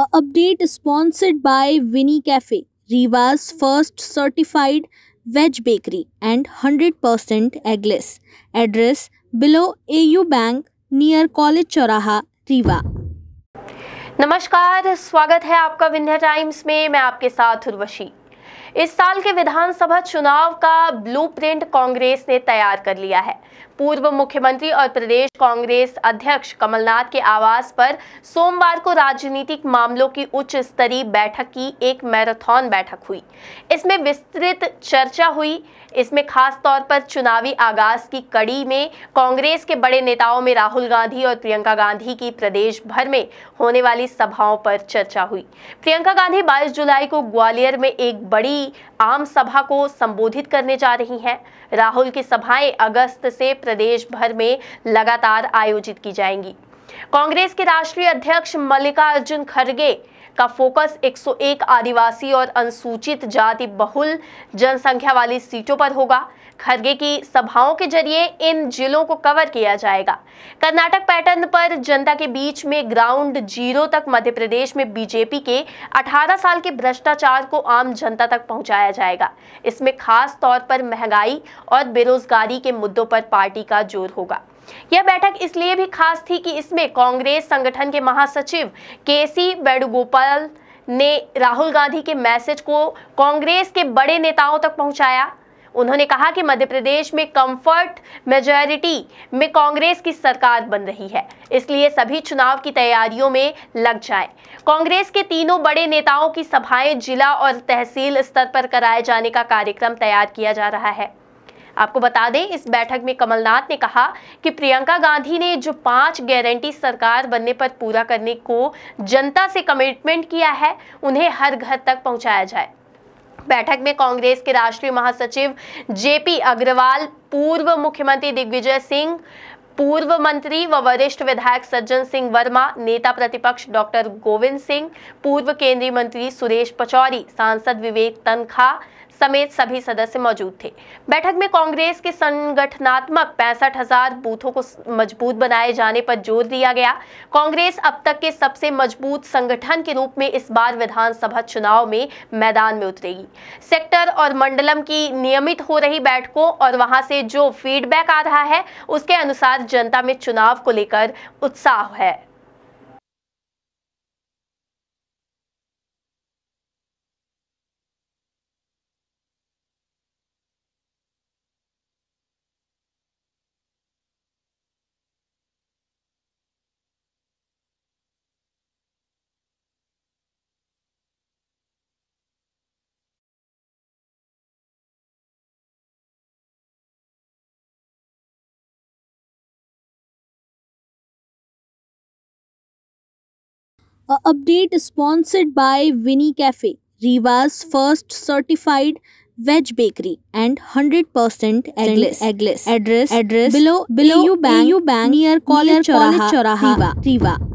Update sponsored by Vinny cafe Riwaz first certified veg bakery and hundred percent eggless address below A U bank near college चौराहा रीवा नमस्कार स्वागत है आपका Vindhya times में मैं आपके साथ उर्वशी इस साल के विधानसभा चुनाव का ब्लूप्रिंट कांग्रेस ने तैयार कर लिया है पूर्व मुख्यमंत्री और प्रदेश कांग्रेस अध्यक्ष कमलनाथ के आवास पर सोमवार को राजनीतिक मामलों की उच्च स्तरीय बैठक की एक मैराथन बैठक हुई इसमें विस्तृत चर्चा हुई इसमें खास तौर पर चुनावी आगाज की कड़ी में कांग्रेस के बड़े नेताओं में राहुल गांधी और प्रियंका गांधी की प्रदेश भर में होने वाली सभाओं पर चर्चा हुई प्रियंका गांधी 22 जुलाई को ग्वालियर में एक बड़ी आम सभा को संबोधित करने जा रही हैं राहुल की सभाएं अगस्त से प्र... प्रदेश भर में लगातार आयोजित की जाएंगी कांग्रेस के राष्ट्रीय अध्यक्ष मल्लिकार्जुन खड़गे का फोकस 101 आदिवासी और अनुसूचित जाति बहुल जनसंख्या वाली सीटों पर होगा खरगे की सभाओं के जरिए इन जिलों को कवर किया जाएगा कर्नाटक पैटर्न पर जनता के बीच में ग्राउंड जीरो तक मध्य प्रदेश में बीजेपी के 18 साल के भ्रष्टाचार को आम जनता तक पहुंचाया जाएगा इसमें खास तौर पर महंगाई और बेरोजगारी के मुद्दों पर पार्टी का जोर होगा यह बैठक इसलिए भी खास थी कि इसमें कांग्रेस संगठन के महासचिव के सी वेणुगोपाल केजरीवाल ने राहुल गांधी के मैसेज को कांग्रेस के बड़े नेताओं तक पहुंचाया उन्होंने कहा कि मध्य प्रदेश में कंफर्ट मेजोरिटी में कांग्रेस की सरकार बन रही है इसलिए सभी चुनाव की तैयारियों में लग जाए कांग्रेस के तीनों बड़े नेताओं की सभाएं जिला और तहसील स्तर पर कराए जाने का कार्यक्रम तैयार किया जा रहा है आपको बता दें इस बैठक में कमलनाथ ने कहा कि प्रियंका गांधी ने जो पांच गारंटी सरकार बनने पर पूरा करने को जनता से कमिटमेंट किया है उन्हें हर घर तक पहुंचाया जाए बैठक में कांग्रेस के राष्ट्रीय महासचिव जेपी अग्रवाल पूर्व मुख्यमंत्री दिग्विजय सिंह पूर्व मंत्री व वरिष्ठ विधायक सज्जन सिंह वर्मा नेता प्रतिपक्ष डॉक्टर गोविंद सिंह पूर्व केंद्रीय मंत्री सुरेश पचौरी सांसद विवेक तनखा समेत सभी सदस्य मौजूद थे बैठक में कांग्रेस के संगठनात्मक पैंसठ हजार बूथों को मजबूत बनाए जाने पर जोर दिया गया कांग्रेस अब तक के सबसे मजबूत संगठन के रूप में इस बार विधानसभा चुनाव में मैदान में उतरेगी सेक्टर और मंडलम की नियमित हो रही बैठकों और वहां से जो फीडबैक आ रहा है उसके अनुसार जनता में चुनाव को लेकर उत्साह है A update sponsored by Winnie Cafe, Reva's first certified veg bakery and 100% eggless. eggless. Address, address below below EU Bank, EU Bank near College, near College Choraha, Choraha, Rewa. Rewa.